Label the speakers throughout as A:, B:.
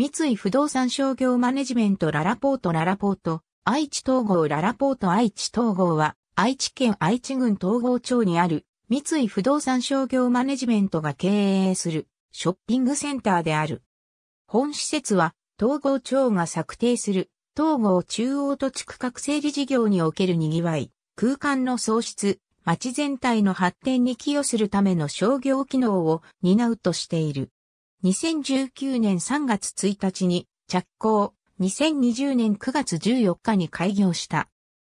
A: 三井不動産商業マネジメントララポートララポート、愛知統合ララポート愛知統合は、愛知県愛知郡統合町にある、三井不動産商業マネジメントが経営する、ショッピングセンターである。本施設は、統合庁が策定する、統合中央土地区画整理事業における賑わい、空間の創出、町全体の発展に寄与するための商業機能を担うとしている。2019年3月1日に着工、2020年9月14日に開業した。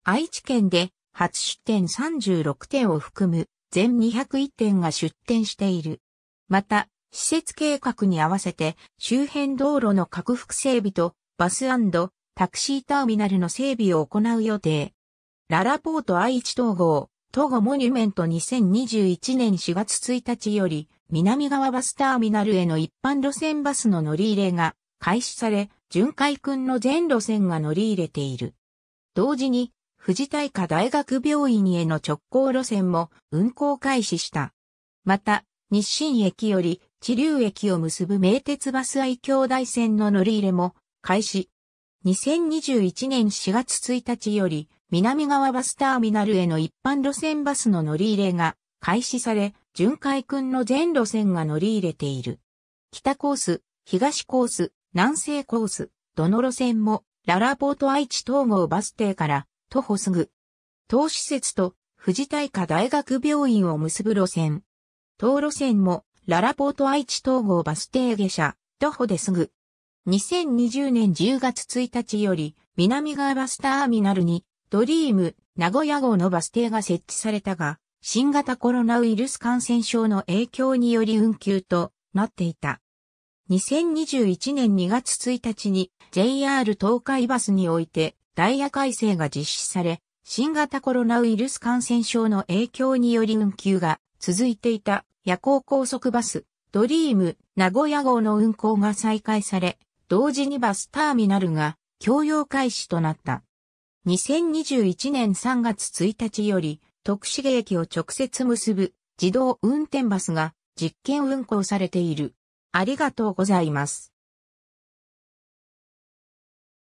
A: 愛知県で初出店36店を含む全201店が出店している。また、施設計画に合わせて周辺道路の拡幅整備とバスタクシーターミナルの整備を行う予定。ララポート愛知統合、トゴモニュメント2021年4月1日より、南側バスターミナルへの一般路線バスの乗り入れが開始され、巡回訓の全路線が乗り入れている。同時に、富士大科大学病院への直行路線も運行開始した。また、日清駅より、地流駅を結ぶ名鉄バス愛京大線の乗り入れも開始。2021年4月1日より、南側バスターミナルへの一般路線バスの乗り入れが開始され、巡回君の全路線が乗り入れている。北コース、東コース、南西コース、どの路線も、ララポート愛知統合バス停から徒歩すぐ。当施設と富士大科大学病院を結ぶ路線。当路線も、ララポート愛知統合バス停下車、徒歩ですぐ。2020年10月1日より、南側バスターミナルに、ドリーム、名古屋号のバス停が設置されたが、新型コロナウイルス感染症の影響により運休となっていた。2021年2月1日に JR 東海バスにおいてダイヤ改正が実施され、新型コロナウイルス感染症の影響により運休が続いていた夜行高速バスドリーム名古屋号の運行が再開され、同時にバスターミナルが供用開始となった。2021年3月1日より、徳重駅を直接結ぶ自動運転バスが実験運行されている。ありがとうございます。